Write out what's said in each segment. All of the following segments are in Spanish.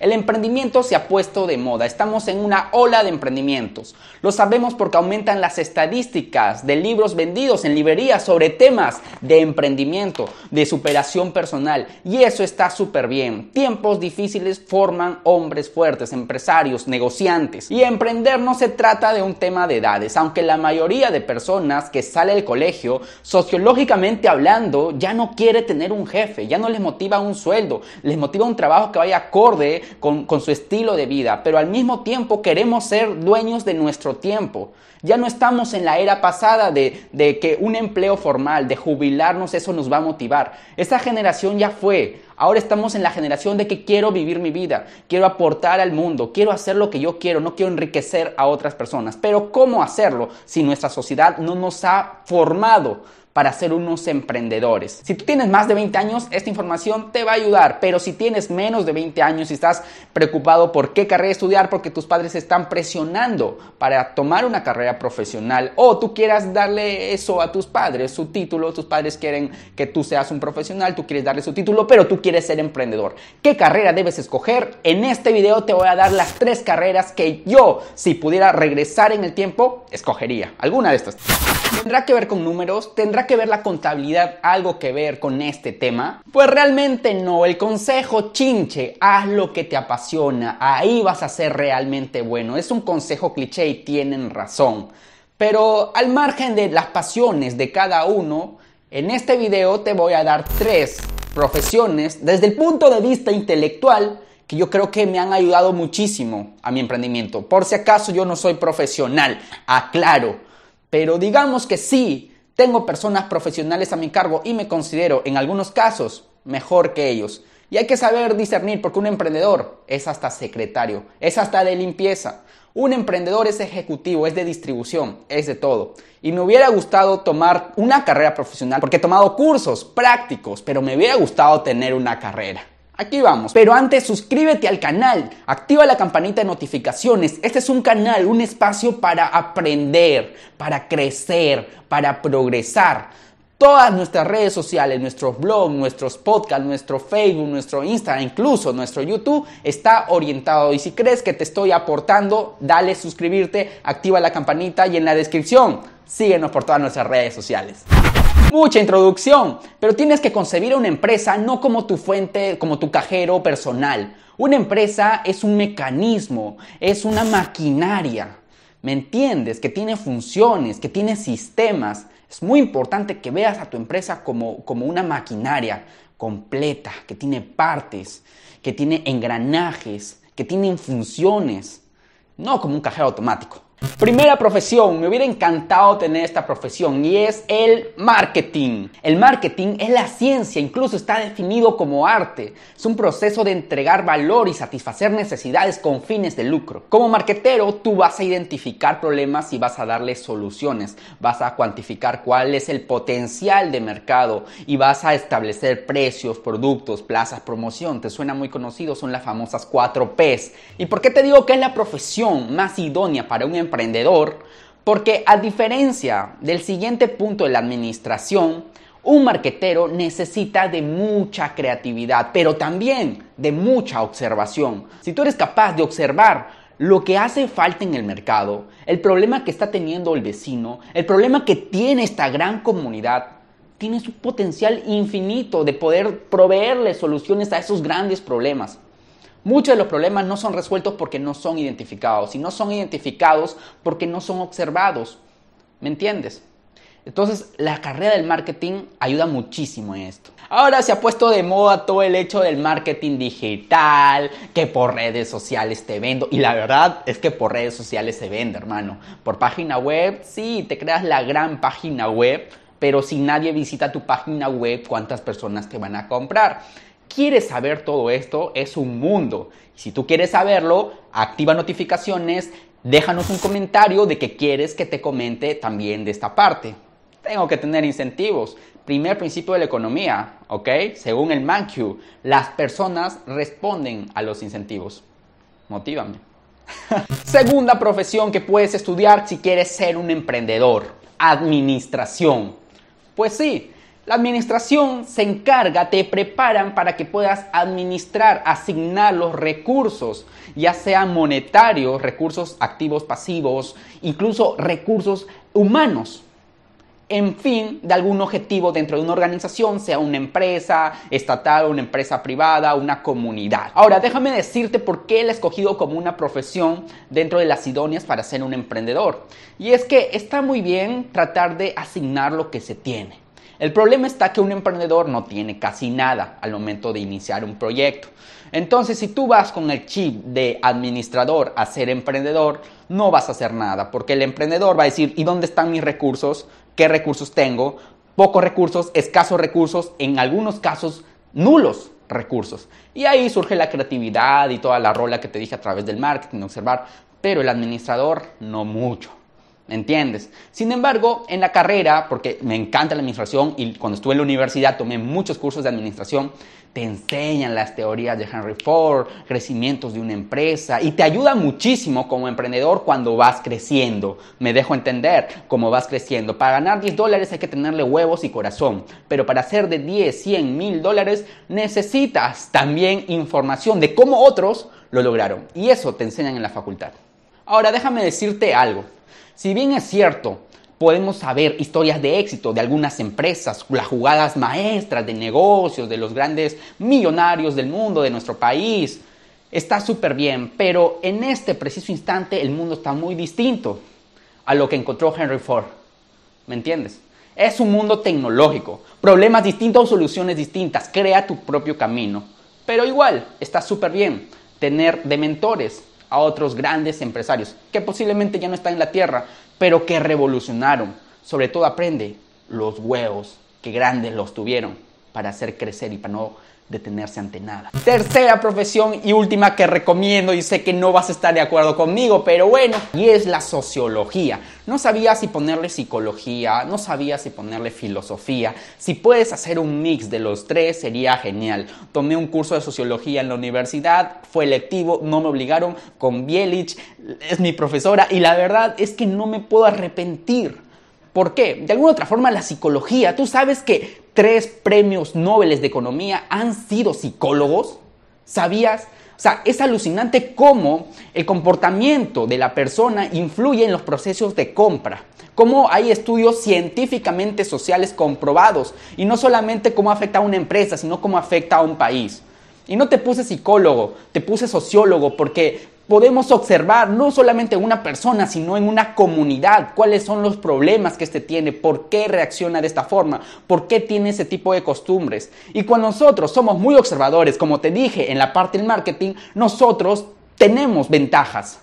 El emprendimiento se ha puesto de moda, estamos en una ola de emprendimientos. Lo sabemos porque aumentan las estadísticas de libros vendidos en librerías sobre temas de emprendimiento, de superación personal, y eso está súper bien. Tiempos difíciles forman hombres fuertes, empresarios, negociantes, y emprender no se trata de un tema de edades, aunque la mayoría de personas que sale del colegio, sociológicamente hablando, ya no quiere tener un jefe, ya no les motiva un sueldo, les motiva un trabajo que vaya acorde con, su estilo de vida, pero al mismo tiempo queremos ser dueños de nuestro tiempo. Ya no estamos en la era pasada de, de que un empleo formal, de jubilarnos, eso nos va a motivar. Esa generación ya fue. Ahora estamos en la generación de que quiero vivir mi vida, quiero aportar al mundo, quiero hacer lo que yo quiero, no quiero enriquecer a otras personas. Pero ¿cómo hacerlo si nuestra sociedad no nos ha formado para ser unos emprendedores. Si tú tienes más de 20 años, esta información te va a ayudar, pero si tienes menos de 20 años y estás preocupado por qué carrera estudiar porque tus padres están presionando para tomar una carrera profesional o tú quieras darle eso a tus padres, su título, tus padres quieren que tú seas un profesional, tú quieres darle su título, pero tú quieres ser emprendedor. ¿Qué carrera debes escoger? En este video te voy a dar las tres carreras que yo, si pudiera regresar en el tiempo, escogería. Alguna de estas tendrá que ver con números, tendrá que ver la contabilidad, algo que ver con este tema. Pues realmente no, el consejo chinche, haz lo que te apasiona, ahí vas a ser realmente bueno. Es un consejo cliché y tienen razón. Pero al margen de las pasiones de cada uno, en este video te voy a dar tres profesiones desde el punto de vista intelectual que yo creo que me han ayudado muchísimo a mi emprendimiento. Por si acaso yo no soy profesional, aclaro. Pero digamos que sí, tengo personas profesionales a mi cargo y me considero en algunos casos mejor que ellos. Y hay que saber discernir porque un emprendedor es hasta secretario, es hasta de limpieza. Un emprendedor es ejecutivo, es de distribución, es de todo. Y me hubiera gustado tomar una carrera profesional porque he tomado cursos prácticos, pero me hubiera gustado tener una carrera. Aquí vamos. Pero antes suscríbete al canal, activa la campanita de notificaciones. Este es un canal, un espacio para aprender, para crecer, para progresar. Todas nuestras redes sociales, nuestros blog nuestros podcasts, nuestro Facebook, nuestro Instagram, incluso nuestro YouTube está orientado. Y si crees que te estoy aportando, dale suscribirte, activa la campanita y en la descripción síguenos por todas nuestras redes sociales. Mucha introducción, pero tienes que concebir a una empresa no como tu fuente, como tu cajero personal. Una empresa es un mecanismo, es una maquinaria. ¿Me entiendes? Que tiene funciones, que tiene sistemas. Es muy importante que veas a tu empresa como, como una maquinaria completa, que tiene partes, que tiene engranajes, que tiene funciones, no como un cajero automático. Primera profesión, me hubiera encantado tener esta profesión y es el marketing. El marketing es la ciencia, incluso está definido como arte. Es un proceso de entregar valor y satisfacer necesidades con fines de lucro. Como marketero, tú vas a identificar problemas y vas a darle soluciones. Vas a cuantificar cuál es el potencial de mercado y vas a establecer precios, productos, plazas, promoción. Te suena muy conocido, son las famosas 4 Ps. ¿Y por qué te digo que es la profesión más idónea para un emprendedor, porque a diferencia del siguiente punto de la administración, un marquetero necesita de mucha creatividad, pero también de mucha observación. Si tú eres capaz de observar lo que hace falta en el mercado, el problema que está teniendo el vecino, el problema que tiene esta gran comunidad, tiene un potencial infinito de poder proveerle soluciones a esos grandes problemas. Muchos de los problemas no son resueltos porque no son identificados y no son identificados porque no son observados. ¿Me entiendes? Entonces, la carrera del marketing ayuda muchísimo en esto. Ahora se ha puesto de moda todo el hecho del marketing digital, que por redes sociales te vendo. Y la verdad es que por redes sociales se vende, hermano. Por página web, sí, te creas la gran página web, pero si nadie visita tu página web, ¿cuántas personas te van a comprar? quieres saber todo esto, es un mundo. Si tú quieres saberlo, activa notificaciones, déjanos un comentario de que quieres que te comente también de esta parte. Tengo que tener incentivos. Primer principio de la economía, ¿ok? Según el ManQ, las personas responden a los incentivos. Motívame. Segunda profesión que puedes estudiar si quieres ser un emprendedor, administración. Pues sí, la administración se encarga, te preparan para que puedas administrar, asignar los recursos, ya sean monetarios, recursos activos, pasivos, incluso recursos humanos, en fin de algún objetivo dentro de una organización, sea una empresa estatal, una empresa privada, una comunidad. Ahora, déjame decirte por qué la he escogido como una profesión dentro de las idóneas para ser un emprendedor. Y es que está muy bien tratar de asignar lo que se tiene. El problema está que un emprendedor no tiene casi nada al momento de iniciar un proyecto. Entonces, si tú vas con el chip de administrador a ser emprendedor, no vas a hacer nada, porque el emprendedor va a decir, ¿y dónde están mis recursos? ¿Qué recursos tengo? Pocos recursos, escasos recursos, en algunos casos nulos recursos. Y ahí surge la creatividad y toda la rola que te dije a través del marketing, observar, pero el administrador no mucho. ¿entiendes? Sin embargo, en la carrera, porque me encanta la administración y cuando estuve en la universidad tomé muchos cursos de administración, te enseñan las teorías de Henry Ford, crecimientos de una empresa y te ayuda muchísimo como emprendedor cuando vas creciendo. Me dejo entender cómo vas creciendo. Para ganar 10 dólares hay que tenerle huevos y corazón, pero para hacer de 10, 100, 1000 dólares necesitas también información de cómo otros lo lograron y eso te enseñan en la facultad. Ahora déjame decirte algo. Si bien es cierto, podemos saber historias de éxito de algunas empresas, las jugadas maestras de negocios, de los grandes millonarios del mundo, de nuestro país. Está súper bien, pero en este preciso instante el mundo está muy distinto a lo que encontró Henry Ford. ¿Me entiendes? Es un mundo tecnológico, problemas distintos, soluciones distintas, crea tu propio camino. Pero igual, está súper bien tener de mentores a otros grandes empresarios que posiblemente ya no están en la tierra, pero que revolucionaron. Sobre todo aprende los huevos que grandes los tuvieron para hacer crecer y para no detenerse ante nada. Tercera profesión y última que recomiendo y sé que no vas a estar de acuerdo conmigo, pero bueno, y es la sociología. No sabía si ponerle psicología, no sabía si ponerle filosofía. Si puedes hacer un mix de los tres sería genial. Tomé un curso de sociología en la universidad, fue electivo, no me obligaron con Bielich, es mi profesora y la verdad es que no me puedo arrepentir ¿Por qué? De alguna otra forma, la psicología, tú sabes que tres premios Nobel de economía han sido psicólogos. ¿Sabías? O sea, es alucinante cómo el comportamiento de la persona influye en los procesos de compra, cómo hay estudios científicamente sociales comprobados y no solamente cómo afecta a una empresa, sino cómo afecta a un país. Y no te puse psicólogo, te puse sociólogo, porque podemos observar no solamente en una persona, sino en una comunidad, cuáles son los problemas que éste tiene, por qué reacciona de esta forma, por qué tiene ese tipo de costumbres. Y cuando nosotros somos muy observadores, como te dije en la parte del marketing, nosotros tenemos ventajas.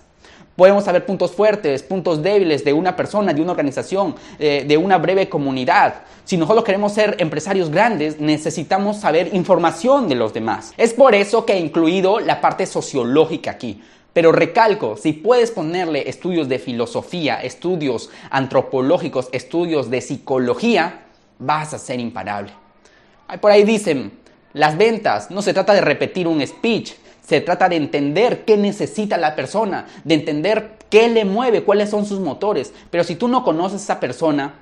Podemos saber puntos fuertes, puntos débiles de una persona, de una organización, de, eh, de una breve comunidad. Si nosotros queremos ser empresarios grandes, necesitamos saber información de los demás. Es por eso que he incluido la parte sociológica aquí. Pero recalco, si puedes ponerle estudios de filosofía, estudios antropológicos, estudios de psicología, vas a ser imparable. Por ahí dicen, las ventas no se trata de repetir un speech, se trata de entender qué necesita la persona, de entender qué le mueve, cuáles son sus motores. Pero si tú no conoces a esa persona,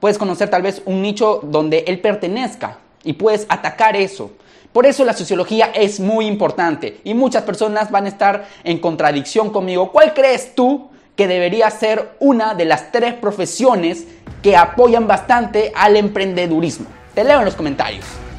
puedes conocer tal vez un nicho donde él pertenezca y puedes atacar eso. Por eso la sociología es muy importante y muchas personas van a estar en contradicción conmigo. ¿Cuál crees tú que debería ser una de las tres profesiones que apoyan bastante al emprendedurismo? Te leo en los comentarios.